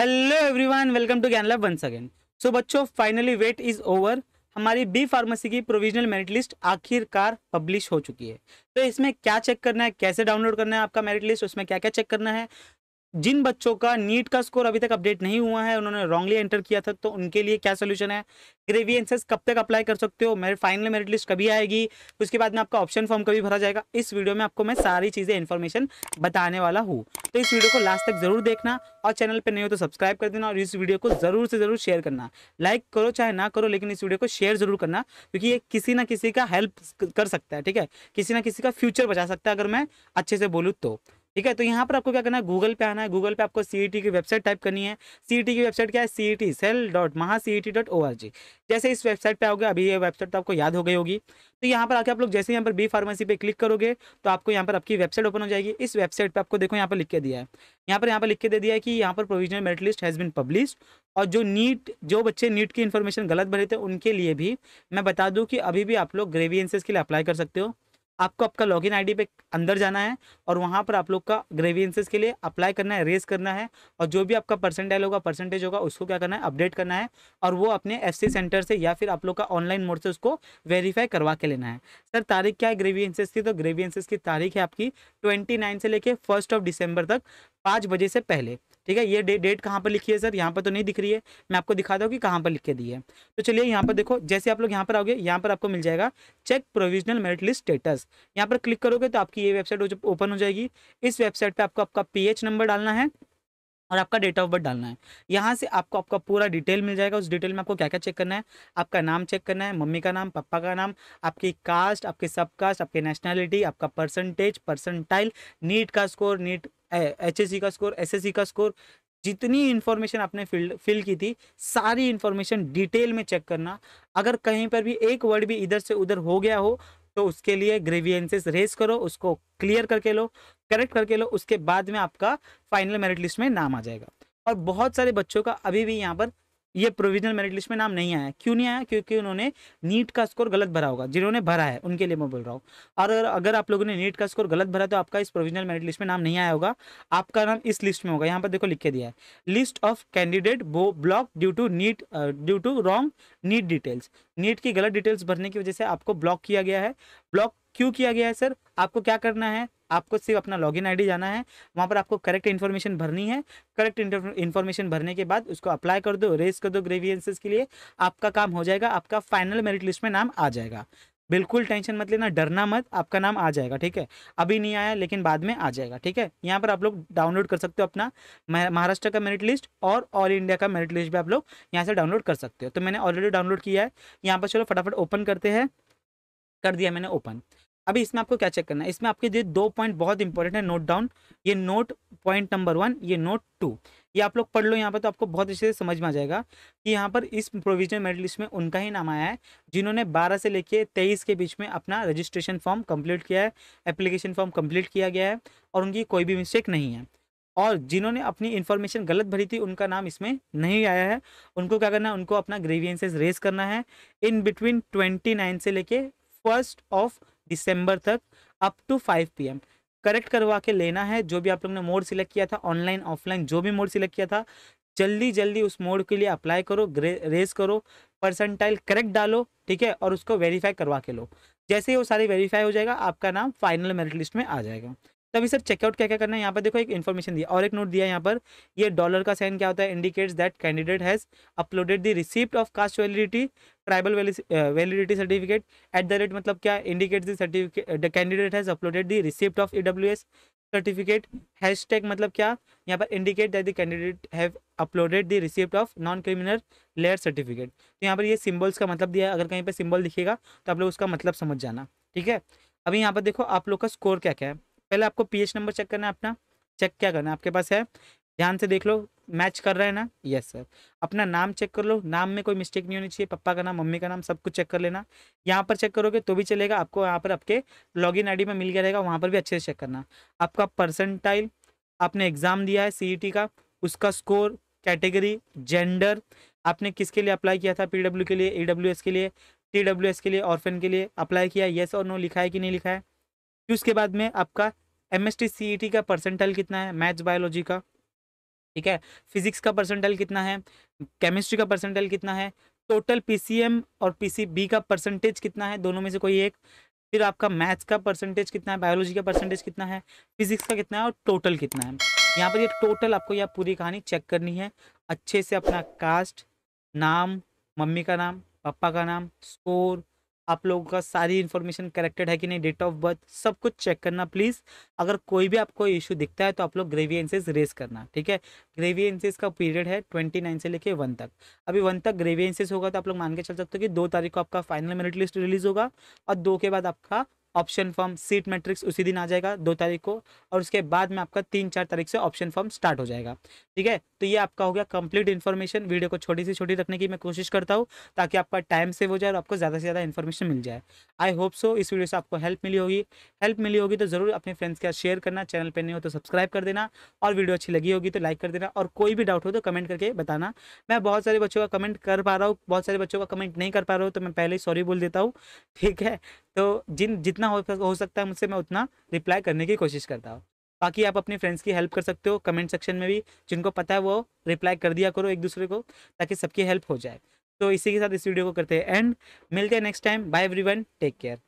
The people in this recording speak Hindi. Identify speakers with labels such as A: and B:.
A: hello everyone welcome to Gyan lab once again so बच्चों फाइनली वेट इज ओवर हमारी बी फार्मेसी की प्रोविजनल मेरिट लिस्ट आखिरकार पब्लिश हो चुकी है तो इसमें क्या चेक करना है कैसे डाउनलोड करना है आपका मेरिट लिस्ट उसमें क्या क्या चेक करना है जिन बच्चों का नीट का स्कोर अभी तक अपडेट नहीं हुआ है उन्होंने रॉन्गली एंटर किया था तो उनके लिए क्या सोल्यूशन है ग्रेवियंसेस कब तक अप्लाई कर सकते हो मेरे फाइनल मेरिट लिस्ट कभी आएगी उसके बाद में आपका ऑप्शन फॉर्म कभी भरा जाएगा इस वीडियो में आपको मैं सारी चीज़ें इन्फॉर्मेशन बताने वाला हूँ तो इस वीडियो को लास्ट तक जरूर देखना और चैनल पर नहीं हो तो सब्सक्राइब कर देना और इस वीडियो को जरूर से जरूर शेयर करना लाइक करो चाहे ना करो लेकिन इस वीडियो को शेयर जरूर करना क्योंकि ये किसी ना किसी का हेल्प कर सकता है ठीक है किसी ना किसी का फ्यूचर बचा सकता है अगर मैं अच्छे से बोलूँ तो ठीक है तो यहाँ पर आपको क्या करना है गूगल पे आना है गूगल पे आपको सी e की वेबसाइट टाइप करनी है सी e की वेबसाइट क्या है C T cell dot Maha C T dot O R G जैसे इस वेबसाइट पे आओगे अभी ये वेबसाइट तो आपको याद हो गई होगी तो यहाँ पर आके आप लोग जैसे यहाँ पर बी फार्मेसी पे क्लिक करोगे तो आपको यहाँ पर आपकी वेबसाइट ओपन हो जाएगी इस वेबसाइट पर आपको देखो यहाँ पर लिख के दिया है यहाँ पर यहाँ पर लिख के दे दिया है कि यहाँ पर provisional merit list has been publish और जो नीट जो बच्चे नीट की इन्फॉर्मेशन गलत भरे थे उनके लिए भी मैं बता दूँ कि अभी भी आप लोग ग्रेवियंसेस के लिए अप्लाई कर सकते हो आपको आपका लॉगिन आईडी पे अंदर जाना है और वहाँ पर आप लोग का ग्रेवियंसेस के लिए अप्लाई करना है रेस करना है और जो भी आपका परसेंटाइल होगा परसेंटेज होगा उसको क्या करना है अपडेट करना है और वो अपने एफ सेंटर से या फिर आप लोग का ऑनलाइन मोड से उसको वेरीफाई करवा के लेना है सर तारीख क्या है ग्रेवियंसेस की तो ग्रेवियंसेस की तारीख है आपकी ट्वेंटी से लेके फर्स्ट ऑफ डिसम्बर तक पाँच बजे से पहले ठीक है ये डे, डेट कहाँ पर लिखी है सर यहाँ पर तो नहीं दिख रही है मैं आपको दिखा दूँ कि कहाँ पर लिख के दी है तो चलिए यहाँ पर देखो जैसे आप लोग यहाँ पर आओगे यहाँ पर आपको मिल जाएगा check provisional merit list status यहाँ पर क्लिक करोगे तो आपकी ये वेबसाइट ओपन हो जाएगी इस वेबसाइट पर आपको आपका पी नंबर डालना है और आपका डेट ऑफ बर्थ डालना है यहाँ से आपको आपका पूरा डिटेल मिल जाएगा उस डिटेल में आपको क्या क्या चेक करना है आपका नाम चेक करना है मम्मी का नाम पापा का नाम आपकी कास्ट आपके सब कास्ट आपके नेशनैलिटी आपका परसेंटेज परसेंटाइल नीट का स्कोर नीट एच का स्कोर एस का स्कोर जितनी इन्फॉर्मेशन आपने फिल फिल की थी सारी इन्फॉर्मेशन डिटेल में चेक करना अगर कहीं पर भी एक वर्ड भी इधर से उधर हो गया हो तो उसके लिए ग्रेवियंसेस रेस करो उसको क्लियर करके लो करेक्ट करके लो उसके बाद में आपका फाइनल मेरिट लिस्ट में नाम आ जाएगा और बहुत सारे बच्चों का अभी भी यहाँ पर ये प्रोविजनल मेरिट लिस्ट में नाम नहीं आया क्यों नहीं आया क्योंकि उन्होंने नीट का स्कोर गलत भरा होगा जिन्होंने भरा है उनके लिए मैं बोल रहा हूँ और अगर आप लोगों ने नीट का स्कोर गलत भरा तो आपका इस प्रोविजनल मेरिट लिस्ट में नाम नहीं आया होगा आपका नाम इस लिस्ट में होगा यहाँ पर देखो लिख के दिया है लिस्ट ऑफ कैंडिडेट वो block due to NEET due to wrong NEET details NEET की गलत डिटेल्स भरने की वजह से आपको ब्लॉक किया गया है ब्लॉक क्यों किया गया है सर आपको क्या करना है आपको सिर्फ अपना लॉगिन आईडी जाना है वहाँ पर आपको करेक्ट इन्फॉर्मेशन भरनी है करेक्ट इन्फॉर्मेशन भरने के बाद उसको अप्लाई कर दो रेस कर दो ग्रेवियंसेस के लिए आपका काम हो जाएगा आपका फाइनल मेरिट लिस्ट में नाम आ जाएगा बिल्कुल टेंशन मत लेना डरना मत आपका नाम आ जाएगा ठीक है अभी नहीं आया लेकिन बाद में आ जाएगा ठीक है यहाँ पर आप लोग डाउनलोड कर सकते हो अपना महाराष्ट्र का मेरिट लिस्ट और ऑल इंडिया का मेरिट लिस्ट भी आप लोग यहाँ से डाउनलोड कर सकते हो तो मैंने ऑलरेडी डाउनलोड किया है यहाँ पर चलो फटाफट ओपन करते हैं कर दिया मैंने ओपन अभी इसमें आपको क्या चेक करना है इसमें आपके दो पॉइंट बहुत इंपॉर्टेंट है नोट डाउन ये नोट पॉइंट नंबर वन ये नोट टू ये आप लोग पढ़ लो यहाँ पर तो आपको बहुत अच्छे से समझ में आ जाएगा कि यहाँ पर इस प्रोविजनल मेडल लिस्ट में उनका ही नाम आया है जिन्होंने 12 से लेके 23 के बीच में अपना रजिस्ट्रेशन फॉर्म कंप्लीट किया है एप्लीकेशन फॉर्म कंप्लीट किया गया है और उनकी कोई भी मिस्टेक नहीं है और जिन्होंने अपनी इन्फॉर्मेशन गलत भरी थी उनका नाम इसमें नहीं आया है उनको क्या करना है उनको अपना ग्रेवियंसेज रेस करना है इन बिटवीन ट्वेंटी से लेके फर्स्ट ऑफ दिसंबर तक अप टू 5 पीएम करेक्ट करवा के लेना है जो भी आप लोग ने मोड सिलेक्ट किया था ऑनलाइन ऑफलाइन जो भी मोड सिलेक्ट किया था जल्दी जल्दी उस मोड के लिए अप्लाई करो रेस करो परसेंटाइल करेक्ट डालो ठीक है और उसको वेरीफाई करवा के लो जैसे ही वो सारी वेरीफाई हो जाएगा आपका नाम फाइनल मेरिट लिस्ट में आ जाएगा तभी सर चेकआउट क्या क्या करना है यहाँ पर देखो एक इन्फॉर्मेशन दिया और एक नोट दिया यहाँ पर ये डॉलर का साइन क्या होता है indicates that candidate has uploaded the receipt of caste validity tribal validity certificate at the rate मतलब क्या indicates certificate the candidate has uploaded the receipt of E W S certificate hashtag मतलब क्या यहाँ पर indicate that the candidate have uploaded the receipt of non criminal layer certificate तो यहाँ पर ये सिम्बल्स का मतलब दिया है अगर कहीं पर सिम्बल दिखेगा तो आप लोग उसका मतलब समझ जाना ठीक है अभी यहाँ पर देखो आप लोग का स्कोर क्या क्या है पहले आपको पीएच नंबर चेक करना है अपना चेक क्या करना है आपके पास है ध्यान से देख लो मैच कर रहा है ना यस सर अपना नाम चेक कर लो नाम में कोई मिस्टेक नहीं होनी चाहिए पप्पा का नाम मम्मी का नाम सब कुछ चेक कर लेना यहाँ पर चेक करोगे तो भी चलेगा आपको यहाँ पर आपके लॉग इन में मिल गया रहेगा वहाँ पर भी अच्छे से चेक करना आपका परसेंटाइल आपने एग्ज़ाम दिया है सीईटी e का उसका स्कोर कैटेगरी जेंडर आपने किसके लिए अप्लाई किया था पीडब्ल्यू के लिए ईडब्ल्यूएस के लिए टीडब्ल्यूएस के लिए ऑर्फेन के लिए अप्लाई किया येस और नो लिखा है कि नहीं लिखा है फिर उसके बाद में आपका एम एस टी का परसेंटल कितना है मैथ्स बायोलॉजी का ठीक है फिजिक्स का परसेंटल कितना है केमिस्ट्री का परसेंटल कितना है टोटल पीसीएम और बी का परसेंटेज कितना है दोनों में से कोई एक फिर आपका मैथ्स का परसेंटेज कितना है बायोलॉजी का परसेंटेज कितना है फिजिक्स का कितना है और टोटल कितना है यहाँ पर ये टोटल आपको यह पूरी कहानी चेक करनी है अच्छे से अपना कास्ट नाम मम्मी का नाम पापा का नाम स्कोर आप लोगों का सारी इन्फॉर्मेशन करेक्टेड है कि नहीं डेट ऑफ बर्थ सब कुछ चेक करना प्लीज़ अगर कोई भी आपको इशू दिखता है तो आप लोग ग्रेवियंसेज रेस करना ठीक है ग्रेवियंसेज का पीरियड है ट्वेंटी नाइन से लेके वन तक अभी वन तक ग्रेवियंसेज होगा तो आप लोग मान के चल सकते हो कि दो तारीख को आपका फाइनल मेरिट लिस्ट रिलीज होगा और दो के बाद आपका ऑप्शन फॉर्म सीट मैट्रिक्स उसी दिन आ जाएगा दो तारीख को और उसके बाद में आपका तीन चार तारीख से ऑप्शन फॉर्म स्टार्ट हो जाएगा ठीक है तो ये आपका हो गया कंप्लीट इन्फॉर्मेशन वीडियो को छोटी सी छोटी रखने की मैं कोशिश करता हूँ ताकि आपका टाइम सेव हो जाए और आपको ज़्यादा से ज़्यादा इन्फॉर्मेशन मिल जाए आई होप सो इस वीडियो से आपको हेल्प मिली होगी हेल्प मिली होगी तो ज़रूर अपने फ्रेंड्स के साथ शेयर करना चैनल पर नहीं हो तो सब्सक्राइब कर देना और वीडियो अच्छी लगी होगी तो लाइक कर देना और कोई भी डाउट हो तो कमेंट करके बताना मैं बहुत सारे बच्चों का कमेंट कर पा रहा हूँ बहुत सारे बच्चों का कमेंट नहीं कर पा रहा हूँ तो मैं पहले ही सॉरी बोल देता हूँ ठीक है तो जिन जितना हो, सकता है मुझसे मैं उतना रिप्लाई करने की कोशिश करता हूँ बाकी आप अपने फ्रेंड्स की हेल्प कर सकते हो कमेंट सेक्शन में भी जिनको पता है वो रिप्लाई कर दिया करो एक दूसरे को ताकि सबकी हेल्प हो जाए तो इसी के साथ इस वीडियो को करते हैं एंड मिलते हैं next time bye everyone take care